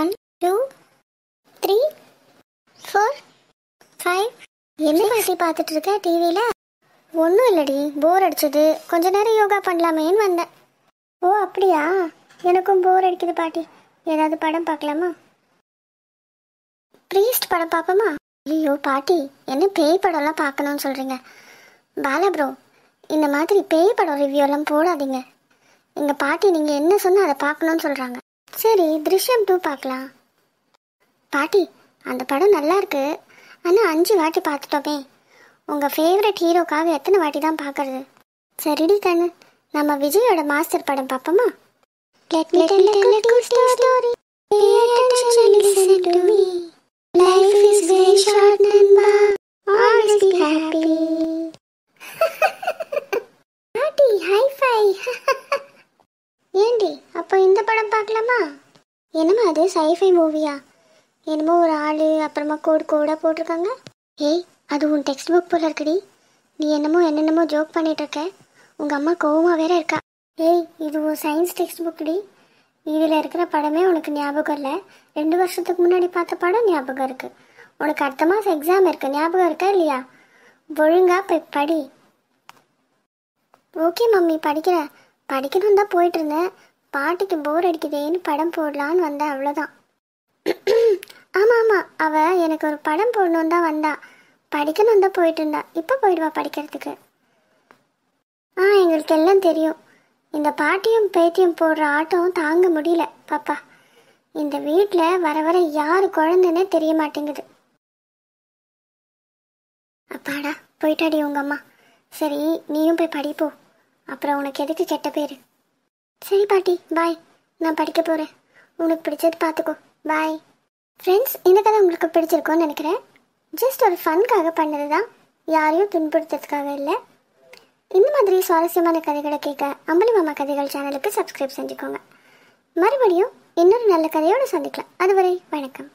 One two three four five என்ன பாட்டி பார்த்துட்டு இருக்க டிவியில் ஒன்றும் இல்லைடி போர் அடிச்சது கொஞ்ச நேரம் யோகா பண்ணலாமேன்னு வந்தேன் ஓ அப்படியா எனக்கும் போர் அடிக்குது பாட்டி ஏதாவது படம் பார்க்கலாமா ப்ரீஸ்ட் படம் பார்ப்போமா ஐயோ பாட்டி என்ன பேய் படம்லாம் பார்க்கணும்னு சொல்கிறீங்க பாலா ப்ரோ இந்த மாதிரி பேய் படம் ரிவ்யூலாம் போடாதீங்க எங்கள் பாட்டி நீங்கள் என்ன சொன்னால் அதை பார்க்கணும்னு சொல்கிறாங்க சரி திருஷ்யம் டூ பார்க்கலாம் பாட்டி அந்த படம் நல்லா இருக்கு ஆனால் அஞ்சு வாட்டி பார்த்துட்டோமே உங்கள் ஃபேவரட் ஹீரோக்காக எத்தனை வாட்டி தான் பார்க்கறது சரிடி கண்ணு நம்ம விஜயோட மாஸ்டர் படம் பார்ப்போமா Life is very short, Namba. Always be happy. பார்க்கலாமா என்னமா அது சைஃபை மூவியா என்னமோ ஒரு ஆள் அப்புறமா கோடு கோடாக போட்டிருக்காங்க ஏய் அது உன் டெக்ஸ்ட் புக் போல இருக்குடி நீ என்னமோ என்னென்னமோ ஜோக் பண்ணிட்டு இருக்க உங்கள் அம்மா கோவமாக வேற இருக்கா ஏய் இது ஒரு சயின்ஸ் டெக்ஸ்ட் புக்டி இதில் இருக்கிற படமே உனக்கு ஞாபகம் இல்லை ரெண்டு வருஷத்துக்கு முன்னாடி பார்த்த படம் ஞாபகம் இருக்குது உனக்கு அடுத்த மாதம் எக்ஸாம் இருக்கு ஞாபகம் இருக்கா இல்லையா ஒழுங்கா போய் படி ஓகே மம்மி படிக்கிறேன் படிக்கணும் தான் போயிட்டு இருந்தேன் பாட்டிக்கு போர் அடிக்குதேன்னு படம் போடலான்னு வந்தா அவ்வளோதான் ஆமாம் ஆமாம் அவள் எனக்கு ஒரு படம் போடணும் தான் வந்தா படிக்கணும் தான் போயிட்டு இருந்தா இப்போ போயிடுவா படிக்கிறதுக்கு ஆ எங்களுக்கு எல்லாம் தெரியும் இந்த பாட்டியும் பேத்தியும் போடுற ஆட்டம் தாங்க முடியல பாப்பா இந்த வீட்டில் வர வர யார் குழந்தைன்னே தெரிய மாட்டேங்குது அப்பாடா போயிட்டாடி உங்கள் அம்மா சரி நீயும் போய் படிப்போ அப்புறம் உனக்கு எதுக்கு கெட்ட பேர் சரி பாட்டி பாய் நான் படிக்க போகிறேன் உனக்கு பிடிச்சது பார்த்துக்கோ பாய் ஃப்ரெண்ட்ஸ் இந்த கதை உங்களுக்கு பிடிச்சிருக்கோன்னு நினைக்கிறேன் ஜஸ்ட் ஒரு ஃபன்காக பண்ணது தான் யாரையும் துன்புறுத்துறதுக்காக இல்லை இந்த மாதிரி சுவாரஸ்யமான கதைகளை கேட்க அம்பலி மாமா கதைகள் சேனலுக்கு சப்ஸ்கிரைப் செஞ்சுக்கோங்க மறுபடியும் இன்னொரு நல்ல கதையோடு சந்திக்கலாம் அதுவரை வணக்கம்